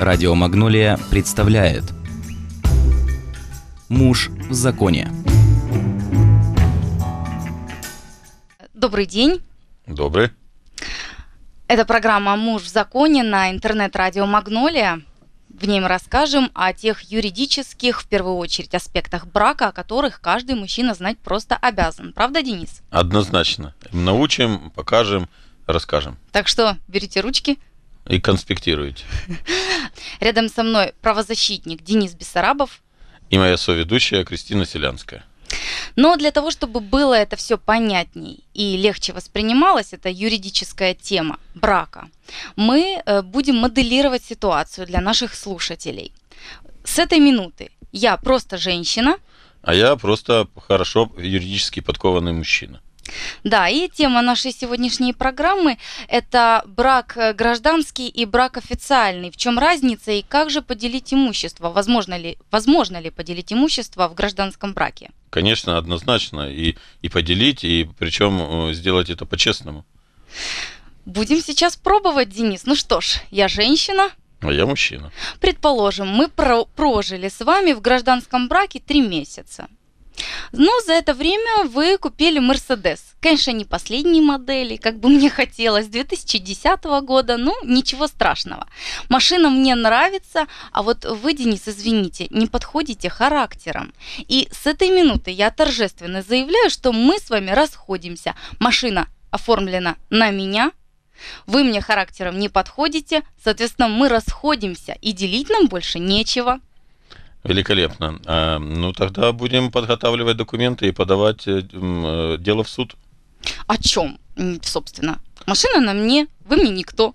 Радио «Магнолия» представляет «Муж в законе». Добрый день. Добрый. Это программа «Муж в законе» на интернет-радио «Магнолия». В ней мы расскажем о тех юридических, в первую очередь, аспектах брака, о которых каждый мужчина знать просто обязан. Правда, Денис? Однозначно. Научим, покажем, расскажем. Так что берите ручки – и конспектируете. Рядом со мной правозащитник Денис Бессарабов. И моя соведущая Кристина Селянская. Но для того, чтобы было это все понятней и легче воспринималось, это юридическая тема брака, мы э, будем моделировать ситуацию для наших слушателей. С этой минуты я просто женщина. А я просто хорошо юридически подкованный мужчина. Да, и тема нашей сегодняшней программы – это брак э, гражданский и брак официальный. В чем разница и как же поделить имущество? Возможно ли, возможно ли поделить имущество в гражданском браке? Конечно, однозначно. И, и поделить, и причем э, сделать это по-честному. Будем сейчас пробовать, Денис. Ну что ж, я женщина, а я мужчина. Предположим, мы прожили с вами в гражданском браке три месяца. Но ну, за это время вы купили Мерседес, Конечно, не последней модели, как бы мне хотелось, 2010 года, ну ничего страшного. Машина мне нравится, а вот вы, Денис, извините, не подходите характером. И с этой минуты я торжественно заявляю, что мы с вами расходимся. Машина оформлена на меня, вы мне характером не подходите, соответственно, мы расходимся и делить нам больше нечего. Великолепно. А, ну, тогда будем подготавливать документы и подавать э, э, дело в суд. О чем, собственно? Машина на мне, вы мне никто.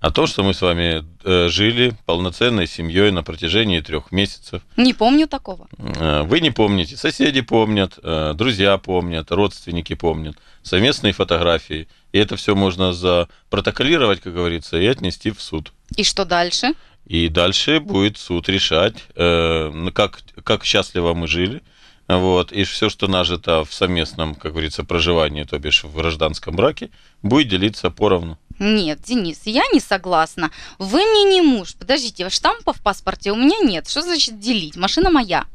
О а том, что мы с вами э, жили полноценной семьей на протяжении трех месяцев. Не помню такого. Вы не помните. Соседи помнят, друзья помнят, родственники помнят, совместные фотографии. И это все можно запротоколировать, как говорится, и отнести в суд. И что дальше? И дальше будет суд решать, э, как, как счастливо мы жили, вот, и все, что нажито в совместном, как говорится, проживании, то бишь в гражданском браке, будет делиться поровну. Нет, Денис, я не согласна. Вы мне не муж. Подождите, штампа в паспорте у меня нет. Что значит делить? Машина моя.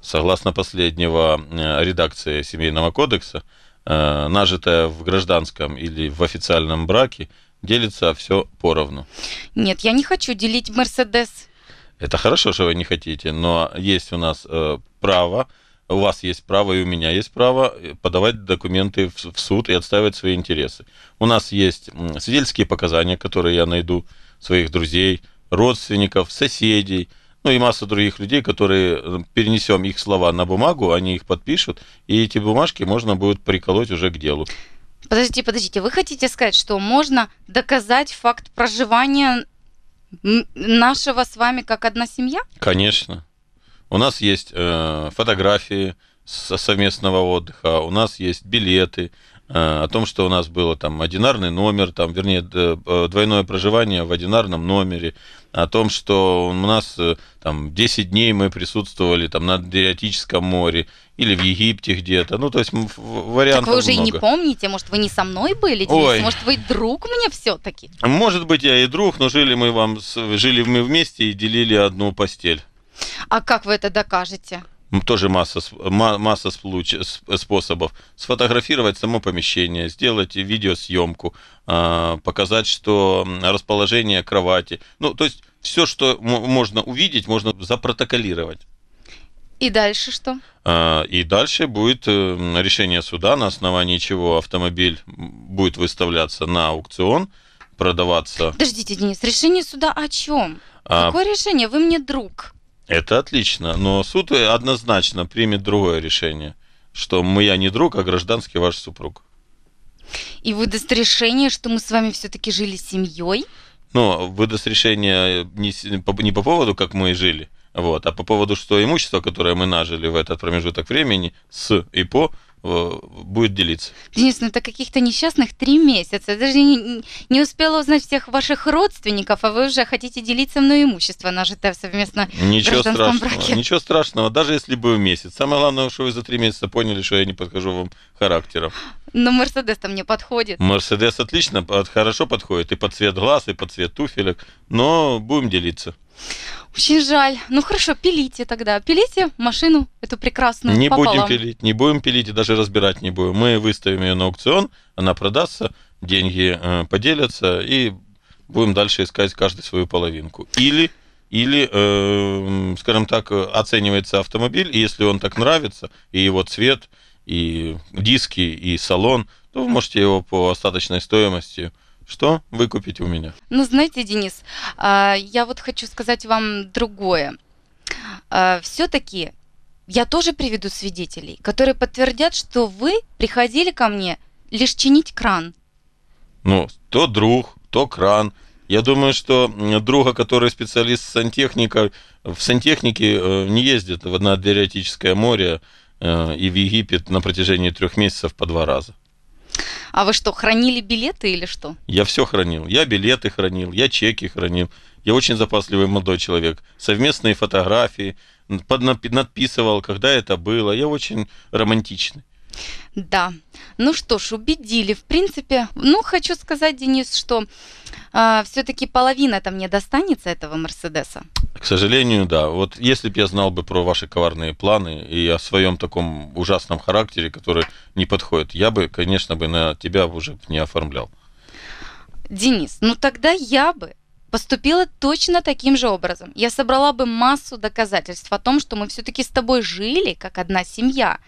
Согласно последнего э, редакции Семейного кодекса, э, нажитое в гражданском или в официальном браке делится все поровну. Нет, я не хочу делить Мерседес. Это хорошо, что вы не хотите, но есть у нас э, право, у вас есть право и у меня есть право э, подавать документы в, в суд и отстаивать свои интересы. У нас есть свидетельские показания, которые я найду своих друзей, родственников, соседей, ну и масса других людей, которые э, перенесем их слова на бумагу, они их подпишут, и эти бумажки можно будет приколоть уже к делу. Подождите, подождите, вы хотите сказать, что можно доказать факт проживания нашего с вами как одна семья? Конечно. У нас есть э, фотографии со совместного отдыха, у нас есть билеты э, о том, что у нас было там одинарный номер, там, вернее, э, двойное проживание в одинарном номере, о том, что у нас э, там 10 дней мы присутствовали там на Адриатическом море или в Египте где-то. Ну, то есть вариантов много. вы уже много. не помните, может, вы не со мной были, Денис? Ой. Может, вы друг мне все-таки? Может быть, я и друг, но жили мы вам, жили мы вместе и делили одну постель. А как вы это докажете? тоже масса, масса способов. Сфотографировать само помещение, сделать видеосъемку, а, показать, что расположение кровати. Ну, то есть все, что можно увидеть, можно запротоколировать. И дальше что? А, и дальше будет э, решение суда, на основании чего автомобиль будет выставляться на аукцион, продаваться. Подождите, Денис, решение суда о чем? А... Какое решение? Вы мне друг. Это отлично, но суд э, однозначно примет другое решение, что мы я не друг, а гражданский ваш супруг. И выдаст решение, что мы с вами все-таки жили семьей? Ну, выдаст решение э, не, не по поводу, как мы и жили, вот. А по поводу, что имущество, которое мы нажили в этот промежуток времени с и по, э, будет делиться. Денис, ну это каких-то несчастных три месяца. Я даже не, не успела узнать всех ваших родственников, а вы уже хотите делиться мной имущество, нажитое совместно Ничего в страшного. Браке. Ничего страшного, даже если бы в месяц. Самое главное, что вы за три месяца поняли, что я не подхожу вам характером. Но Мерседес-то мне подходит. Мерседес отлично, хорошо подходит и под цвет глаз, и под цвет туфелек, но будем делиться. Очень жаль. Ну хорошо, пилите тогда. Пилите машину эту прекрасную Не пополам. будем пилить, не будем пилить и даже разбирать не будем. Мы выставим ее на аукцион, она продастся, деньги э, поделятся и будем дальше искать каждый свою половинку. Или или, э, скажем так, оценивается автомобиль, и если он так нравится, и его цвет, и диски, и салон, то вы можете его по остаточной стоимости что вы купите у меня? Ну, знаете, Денис, а, я вот хочу сказать вам другое. А, Все-таки я тоже приведу свидетелей, которые подтвердят, что вы приходили ко мне лишь чинить кран. Ну, то друг, то кран. Я думаю, что друга, который специалист сантехника, в сантехнике э, не ездит в одно Адриатическое море э, и в Египет на протяжении трех месяцев по два раза. А вы что, хранили билеты или что? Я все хранил. Я билеты хранил, я чеки хранил. Я очень запасливый молодой человек. Совместные фотографии, под, надписывал, когда это было. Я очень романтичный. Да. Ну что ж, убедили. В принципе, ну, хочу сказать, Денис, что э, а, все-таки половина там мне достанется этого Мерседеса. К сожалению, да. Вот если бы я знал бы про ваши коварные планы и о своем таком ужасном характере, который не подходит, я бы, конечно, бы на тебя уже не оформлял. Денис, ну тогда я бы поступила точно таким же образом. Я собрала бы массу доказательств о том, что мы все-таки с тобой жили как одна семья.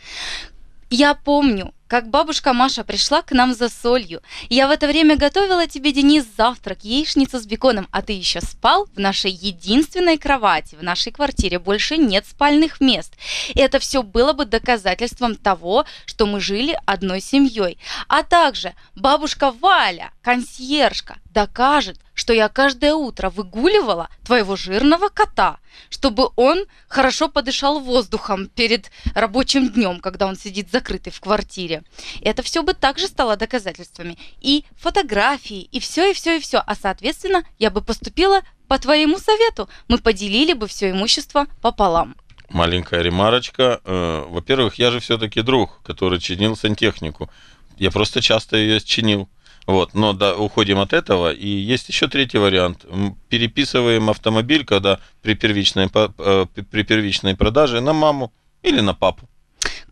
Я помню, как бабушка Маша пришла к нам за солью. Я в это время готовила тебе, Денис, завтрак, яичницу с беконом, а ты еще спал в нашей единственной кровати. В нашей квартире больше нет спальных мест. И это все было бы доказательством того, что мы жили одной семьей. А также бабушка Валя, консьержка, докажет, что я каждое утро выгуливала твоего жирного кота, чтобы он хорошо подышал воздухом перед рабочим днем, когда он сидит закрытый в квартире. Это все бы также стало доказательствами. И фотографии, и все, и все, и все. А соответственно, я бы поступила по твоему совету. Мы поделили бы все имущество пополам. Маленькая ремарочка. Э, во-первых, я же все-таки друг, который чинил сантехнику. Я просто часто ее чинил. Вот, но да, уходим от этого. И есть еще третий вариант. Переписываем автомобиль, когда при первичной, э, при первичной продаже на маму или на папу.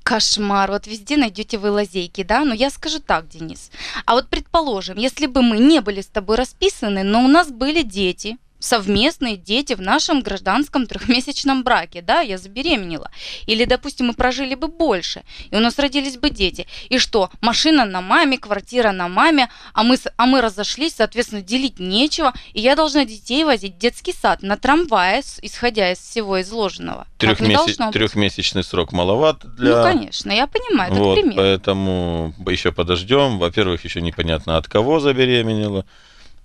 Кошмар, вот везде найдете вы лазейки, да? Но я скажу так, Денис. А вот предположим, если бы мы не были с тобой расписаны, но у нас были дети, совместные дети в нашем гражданском трехмесячном браке, да, я забеременела. Или, допустим, мы прожили бы больше, и у нас родились бы дети. И что, машина на маме, квартира на маме, а мы, а мы разошлись, соответственно, делить нечего, и я должна детей возить в детский сад на трамвае, исходя из всего изложенного. Трехмесяч... Трехмесячный срок маловат для... Ну, конечно, я понимаю, это вот, пример. Поэтому еще подождем. Во-первых, еще непонятно, от кого забеременела.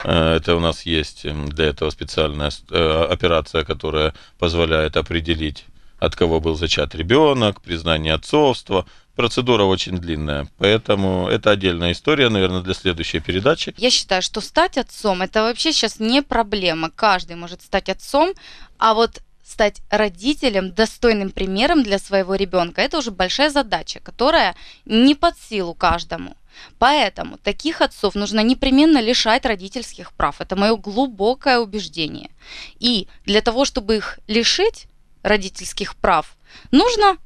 Э, это у нас есть для этого специальная э, операция, которая позволяет определить, от кого был зачат ребенок, признание отцовства. Процедура очень длинная, поэтому это отдельная история, наверное, для следующей передачи. Я считаю, что стать отцом – это вообще сейчас не проблема. Каждый может стать отцом, а вот стать родителем, достойным примером для своего ребенка – это уже большая задача, которая не под силу каждому. Поэтому таких отцов нужно непременно лишать родительских прав. Это мое глубокое убеждение. И для того, чтобы их лишить родительских прав, нужно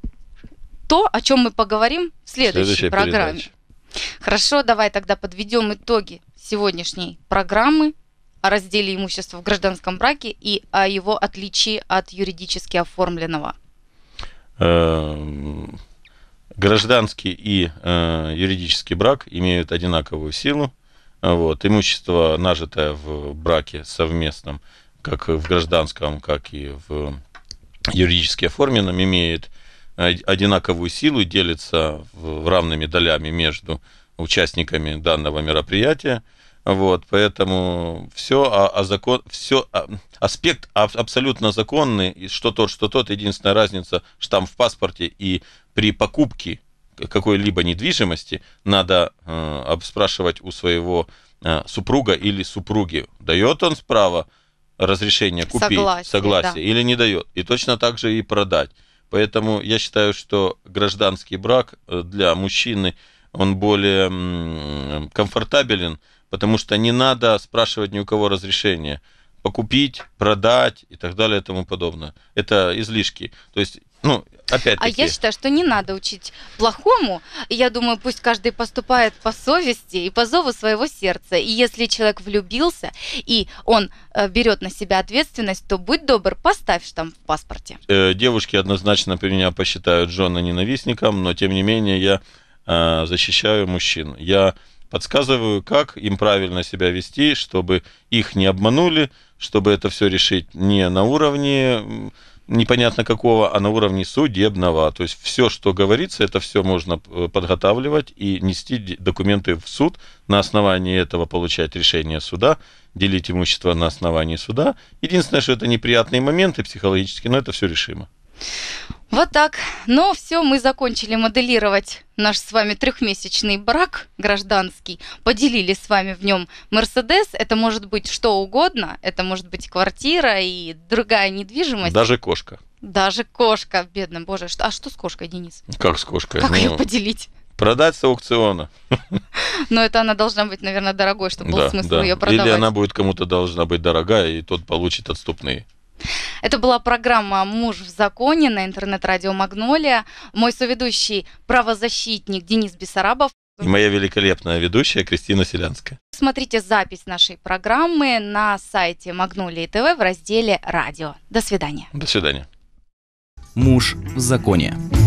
то, о чем мы поговорим в следующей Следующая программе. Передача. Хорошо, давай тогда подведем итоги сегодняшней программы о разделе имущества в гражданском браке и о его отличии от юридически оформленного. Эм, Гражданский и э, юридический брак имеют одинаковую силу. Вот. Имущество, нажитое в браке совместном, как в гражданском, как и в юридически оформленном, имеет э, одинаковую силу, и делится в, равными долями между участниками данного мероприятия. Вот, поэтому все, а, а закон, все, а, аспект абсолютно законный, что тот, что тот, единственная разница, штамп в паспорте и при покупке какой-либо недвижимости надо э, обспрашивать у своего э, супруга или супруги, дает он справа разрешение купить, согласие, согласие да. или не дает. И точно так же и продать. Поэтому я считаю, что гражданский брак э, для мужчины, он более комфортабелен, потому что не надо спрашивать ни у кого разрешения покупить, продать и так далее и тому подобное. Это излишки. То есть, ну, опять таки А я считаю, что не надо учить плохому. Я думаю, пусть каждый поступает по совести и по зову своего сердца. И если человек влюбился, и он э, берет на себя ответственность, то будь добр, поставь штамп в паспорте. Э, девушки однозначно меня посчитают Джона ненавистником, но тем не менее я э, защищаю мужчин. Я подсказываю, как им правильно себя вести, чтобы их не обманули, чтобы это все решить не на уровне непонятно какого, а на уровне судебного. То есть все, что говорится, это все можно э, подготавливать и нести документы в суд, на основании этого получать решение суда, делить имущество на основании суда. Единственное, что это неприятные моменты психологически, но это все решимо. Вот так. Ну, все, мы закончили моделировать наш с вами трехмесячный брак гражданский. Поделили с вами в нем Мерседес. Это может быть что угодно. Это может быть квартира и другая недвижимость. Даже кошка. Даже кошка, бедная, боже. А что с кошкой, Денис? Как с кошкой? Как ну, ее поделить? Продать с аукциона. Но это она должна быть, наверное, дорогой, чтобы да, был смысл да. ее продавать. Или она будет кому-то должна быть дорогая, и тот получит отступные. Это была программа «Муж в законе» на интернет-радио «Магнолия». Мой соведущий – правозащитник Денис Бесарабов И моя великолепная ведущая Кристина Селянская. Смотрите запись нашей программы на сайте Магнолии ТВ в разделе «Радио». До свидания. До свидания. «Муж в законе».